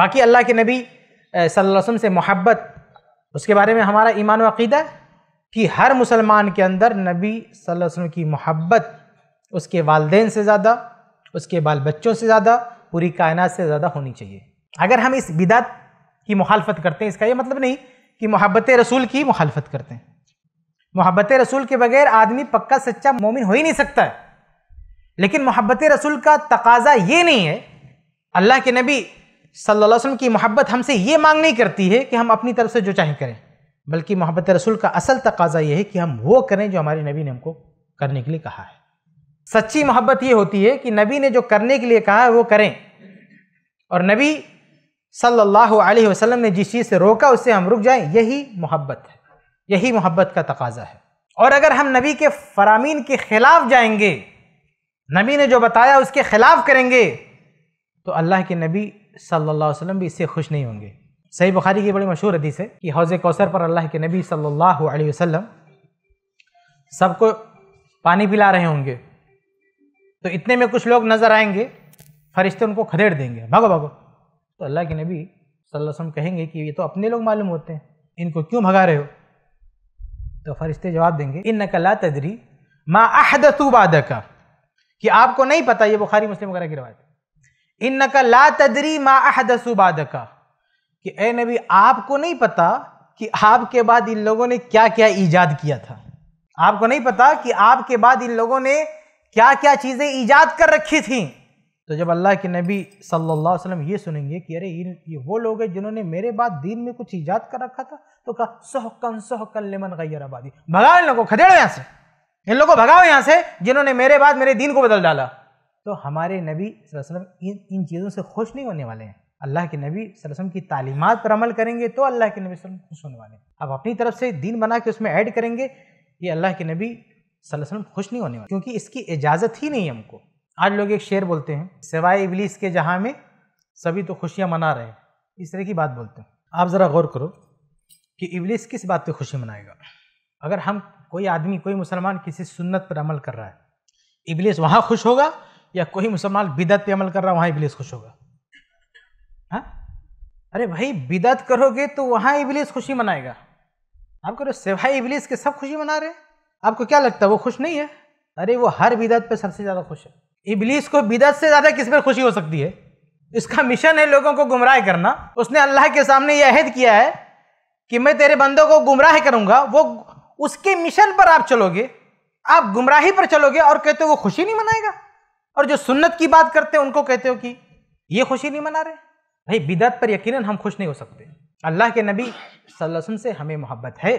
बाकी अल्लाह के नबी वसम से मोहब्बत उसके बारे में हमारा ईमान वक़ीदा कि हर मुसलमान के अंदर नबी वसम की मोहब्बत उसके वालदेन से ज़्यादा उसके बाल बच्चों से ज़्यादा पूरी कायनात से ज़्यादा होनी चाहिए अगर हम इस बिदात की मुखालफत करते हैं इसका ये मतलब नहीं कि मोहब्बत रसूल की मुखालफत करते हैं मोहब्बत रसूल के बगैर आदमी पक्का सच्चा मोमिन हो ही नहीं सकता है लेकिन मोहब्बत रसूल का तकाजा ये नहीं है अल्लाह के नबी सल्लल्लाहु अलैहि वसल्लम की मोहब्बत हमसे ये मांग नहीं करती है कि हम अपनी तरफ से जो चाहें करें बल्कि मोहब्बत रसूल का असल तकाजा यह है कि हम वो करें जो हमारे नबी ने हमको करने के लिए कहा है सच्ची मोहब्बत ये होती है कि नबी ने जो करने के लिए कहा है वो करें और नबी सल्लल्लाहु अलैहि वसल्लम ने जिस चीज़ से रोका उससे हम रुक जाएं यही मोहब्बत है यही मोहब्बत का तकाजा है और अगर हम नबी के फरामीन के ख़िलाफ़ जाएंगे नबी ने जो बताया उसके ख़िलाफ़ करेंगे तो अल्लाह के नबी सल्लल्लाहु अलैहि वसल्लम भी इससे खुश नहीं होंगे सही बुखारी की बड़ी मशहूर हदीस है कि हौज़ कौसर पर अल्लाह के नबी सल्लल्लाहु अलैहि वसल्लम सबको पानी पिला रहे होंगे तो इतने में कुछ लोग नज़र आएंगे फरिश्ते उनको खदेड़ देंगे भागो भागो तो अल्लाह के नबी सल्लल्लाहु अलैहि वसल्लम कहेंगे कि ये तो अपने लोग मालूम होते हैं इनको क्यों भगा रहे हो तो फरिश्ते जवाब देंगे इन नकला तदरी मा अहदतु बादका कि आपको नहीं पता ये बुखारी मुस्लिम वगैरह की रवायत इन नका ला तदरी मा अहदसुबाद का कि ए नबी आपको नहीं पता कि आपके बाद इन लोगों ने क्या क्या ईजाद किया था आपको नहीं पता कि आपके बाद इन लोगों ने क्या क्या चीज़ें ईजाद कर रखी थी तो जब अल्लाह के नबी सल्लल्लाहु अलैहि वसल्लम ये सुनेंगे कि अरे ये वो लोग हैं जिन्होंने मेरे बाद दीन में कुछ ईजाद कर रखा था तो कहा सोहकन सोहकन लेमन गैर आबादी भगाओ इन लोगों को खदेड़ो यहाँ से इन लोगों को भगाओ यहाँ से जिन्होंने मेरे बाद मेरे दीन को बदल डाला तो हमारे नबी वसल्लम इन इन चीज़ों से खुश नहीं होने वाले हैं अल्लाह के नबी वसल्लम की तालीमत पर अमल करेंगे तो अल्लाह के नबी वसल्लम खुश होने वाले हैं अब अपनी तरफ से दीन बना के उसमें ऐड करेंगे ये अल्लाह के नबी वसल्लम खुश नहीं होने वाले क्योंकि इसकी इजाज़त ही नहीं है हमको आज लोग एक शेर बोलते हैं सिवाय इबलीस के जहाँ में सभी तो खुशियाँ मना रहे हैं इस तरह की बात बोलते हैं आप ज़रा गौर करो कि इबलीस किस बात पर खुशी मनाएगा अगर हम कोई आदमी कोई मुसलमान किसी सुन्नत पर अमल कर रहा है इबलीस वहाँ खुश होगा या कोई मुसलमान बिदत पे अमल कर रहा वहां इबलीस खुश होगा हा? अरे भाई बिदत करोगे तो वहां इबलीस खुशी मनाएगा आप करो रहे इबलीस के सब खुशी मना रहे आपको क्या लगता है वो खुश नहीं है अरे वो हर बिदत पे सबसे ज़्यादा खुश है इबलीस को बिदत से ज़्यादा किस पर खुशी हो सकती है इसका मिशन है लोगों को गुमराह करना उसने अल्लाह के सामने यह अहद किया है कि मैं तेरे बंदों को गुमराह करूंगा वो उसके मिशन पर आप चलोगे आप गुमराही पर चलोगे और कहते हो वो खुशी नहीं मनाएगा और जो सुन्नत की बात करते हैं उनको कहते हो कि ये खुशी नहीं मना रहे भाई बिदात पर यकीनन हम खुश नहीं हो सकते अल्लाह के नबी वसल्लम से हमें मोहब्बत है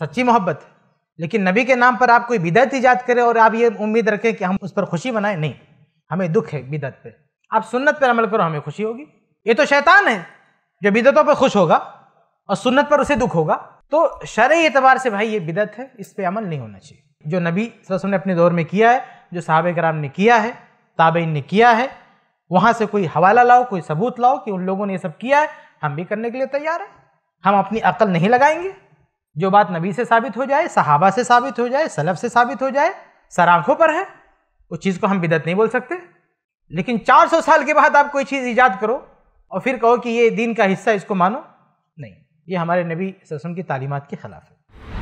सच्ची मोहब्बत है लेकिन नबी के नाम पर आप कोई बिदत ईजाद करें और आप ये उम्मीद रखें कि हम उस पर खुशी मनाएं नहीं हमें दुख है बिदत पर आप सुन्नत पर अमल करो हमें खुशी होगी ये तो शैतान है जो बिदतों पर खुश होगा और सुन्नत पर उसे दुख होगा तो शर एतबार से भाई ये बिदत है इस पर अमल नहीं होना चाहिए जो नबी वसल्लम ने अपने दौर में किया है जो साहब कराम ने किया है ताबेन ने किया है वहाँ से कोई हवाला लाओ कोई सबूत लाओ कि उन लोगों ने ये सब किया है हम भी करने के लिए तैयार हैं हम अपनी अकल नहीं लगाएंगे जो बात नबी से साबित हो जाए सहाबा से साबित हो जाए सलफ से साबित हो जाए सर आंखों पर है उस चीज़ को हम बिदत नहीं बोल सकते लेकिन 400 साल के बाद आप कोई चीज़ ईजाद करो और फिर कहो कि ये दीन का हिस्सा इसको मानो नहीं ये हमारे नबी ससम की तालीमत के ख़िलाफ़ है